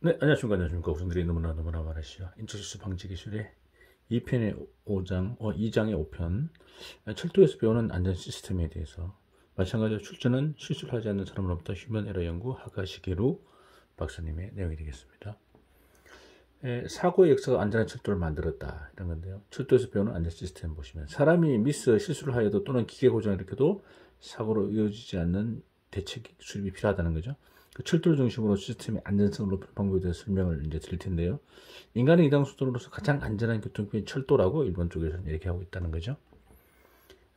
네, 안녕하십니까. 안녕하십니까. 우선들이 너무나 너무나 많으시죠. 인터시스 방지기술의 2편의 5장, 어, 2장의 5편, 철도에서 배우는 안전 시스템에 대해서, 마찬가지로 출전은 실수를 하지 않는 사람으로부터 휴먼 에러 연구 하가시게루 박사님의 내용이 되겠습니다. 에, 사고의 역사가 안전한 철도를 만들었다. 이런 건데요. 철도에서 배우는 안전 시스템 보시면, 사람이 미스 실수를 하여도 또는 기계 고장을 일으켜도 사고로 이어지지 않는 대책 수립이 필요하다는 거죠. 그 철도를 중심으로 시스템의 안전성을 높이 방법에 대해 설명을 이제 드릴 텐데요. 인간의 이동 수단으로서 가장 안전한 교통편이 철도라고 일본 쪽에서는 이렇 하고 있다는 거죠.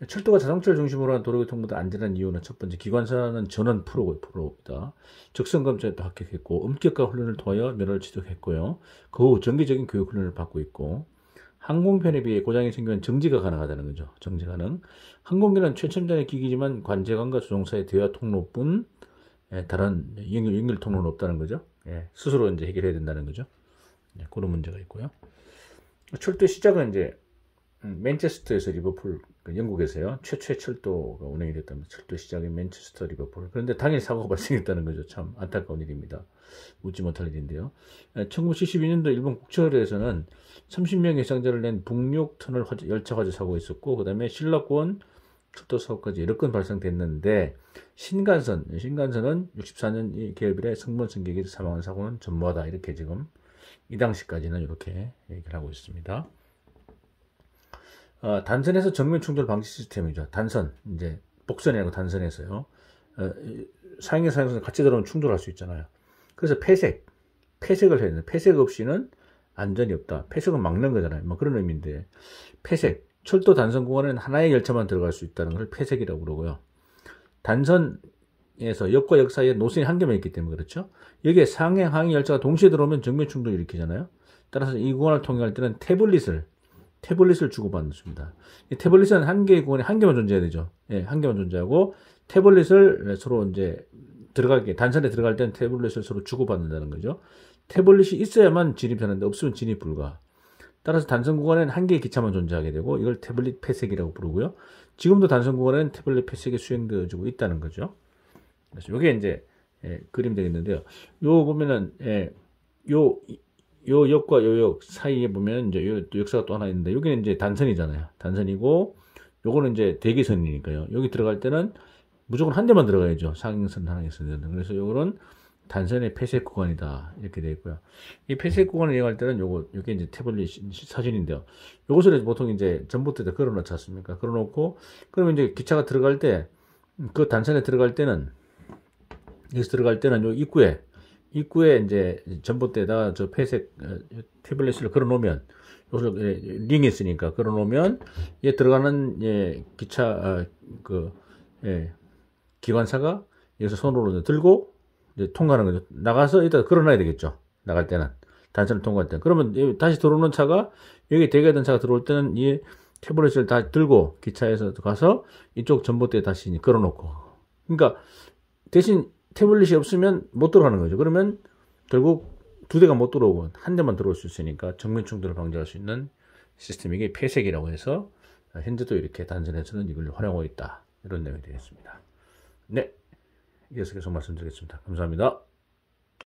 철도가 자동차를 중심으로 한 도로교통보다 안전한 이유는 첫 번째 기관사는 전원 프로, 프로이다. 적성 검사에도 합격했고 엄격한 훈련을 통하여 면허를 취득했고요. 그후 정기적인 교육 훈련을 받고 있고 항공편에 비해 고장이 생기면 정지가 가능하다는 거죠. 정지 가능. 항공기는 최첨단의 기기지만 관제관과 조종사의 대화 통로뿐 예, 다른 연결, 연결 통로는 없다는 거죠. 예, 스스로 이제 해결해야 된다는 거죠. 예, 그런 문제가 있고요. 출퇴 시작은 이제 음, 맨체스터에서 리버풀 그 영국에서요 최초의 철도가 운행이 됐다면 철도 시작이 맨체스터 리버풀 그런데 당일 사고가 발생했다는 거죠 참 안타까운 일입니다 웃지 못할 일인데요 1972년도 예, 일본 국철에서는 30명의 상자를 낸 북녘 터널 화재, 열차 화재 사고가 있었고 그 다음에 신라권 철도 사고까지 여러 건 발생됐는데 신간선 예, 신간선은 64년 개업이래 승무원 승객이 사망한 사고는 전무하다 이렇게 지금 이 당시까지는 이렇게 얘기를 하고 있습니다. 어, 단선에서 정면 충돌 방지 시스템이죠. 단선 이제 복선이 아니고 단선에서요. 어, 상해 상해선 같이 들어오면 충돌할 수 있잖아요. 그래서 폐색 폐색을 해야 되는데, 폐색 없이는 안전이 없다. 폐색은 막는 거잖아요. 뭐 그런 의미인데 폐색 철도 단선 구간에는 하나의 열차만 들어갈 수 있다는 걸 폐색이라고 그러고요. 단선에서 역과 역 사이에 노선이 한 개만 있기 때문에 그렇죠. 여기에 상해 항해 열차가 동시에 들어오면 정면 충돌 일으키잖아요. 따라서 이 구간을 통행할 때는 태블릿을 태블릿을 주고받습니다. 태블릿은 한 개의 공간에 한 개만 존재해야 되죠. 예, 한 개만 존재하고 태블릿을 서로 이제 들어가게 단선에 들어갈 때는 태블릿을 서로 주고받는다는 거죠. 태블릿이 있어야만 진입하는데 없으면 진입 불가. 따라서 단선 구간에는 한 개의 기차만 존재하게 되고 이걸 태블릿 폐색이라고 부르고요. 지금도 단선 구간에는 태블릿 폐색이 수행되어지고 있다는 거죠. 그래서 이게 이제 예, 그림 되겠는데요. 요 보면은 예, 요요 역과 요 역 사이에 보면 이제 요 역사가 또 하나 있는데 여기는 이제 단선이잖아요. 단선이고 요거는 이제 대기선이니까요. 여기 들어갈 때는 무조건 한 대만 들어가야죠. 상행선 하행선 그래서 요거는 단선의 폐쇄 구간이다 이렇게 되어 있고요. 이 폐쇄 구간을 이용할 때는 요거 요게 이제 태블릿 사진인데요. 요것을 보통 이제 전봇대에 걸어놓지 않습니까? 걸어놓고 그러면 이제 기차가 들어갈 때 그 단선에 들어갈 때는 여기서 들어갈 때는 요 입구에 입구에 이제 전봇대에다 저 회색 어, 태블릿을 걸어 놓으면 요새 예, 링이 있으니까 걸어 놓으면 얘 들어가는 예, 기차 아, 그 예, 기관사가 여기서 손으로 들고 이제 통과하는 거죠. 나가서 일단 걸어놔야 되겠죠. 나갈 때는. 단선을 통과할 때. 그러면 다시 들어오는 차가 여기 대기하던 차가 들어올 때는 이 태블릿을 다 들고 기차에서 가서 이쪽 전봇대에 다시 걸어놓고. 그러니까 대신 태블릿이 없으면 못 들어가는 거죠. 그러면 결국 두 대가 못 들어오고 한 대만 들어올 수 있으니까 정면 충돌을 방지할 수 있는 시스템이 게 폐색이라고 해서 현재도 이렇게 단선에서는 이걸 활용하고 있다. 이런 내용이 되겠습니다. 네. 계속해서 말씀드리겠습니다. 감사합니다.